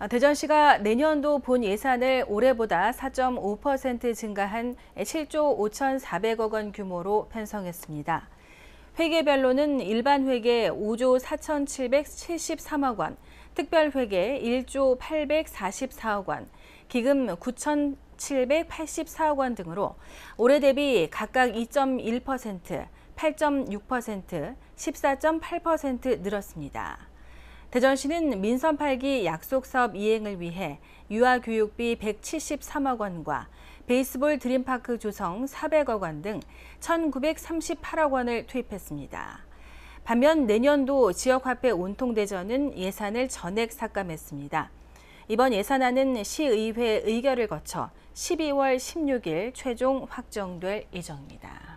아, 대전시가 내년도 본 예산을 올해보다 4.5% 증가한 7조 5,400억 원 규모로 편성했습니다. 회계별로는 일반 회계 5조 4,773억 원, 특별 회계 1조 844억 원, 기금 9 784억 원 등으로 올해 대비 각각 2.1%, 8.6%, 14.8% 늘었습니다. 대전시는 민선 8기 약속 사업 이행을 위해 유아 교육비 173억 원과 베이스볼 드림파크 조성 400억 원 등 1,938억 원을 투입했습니다. 반면 내년도 지역화폐 온통대전은 예산을 전액 삭감했습니다. 이번 예산안은 시의회 의결을 거쳐 12월 16일 최종 확정될 예정입니다.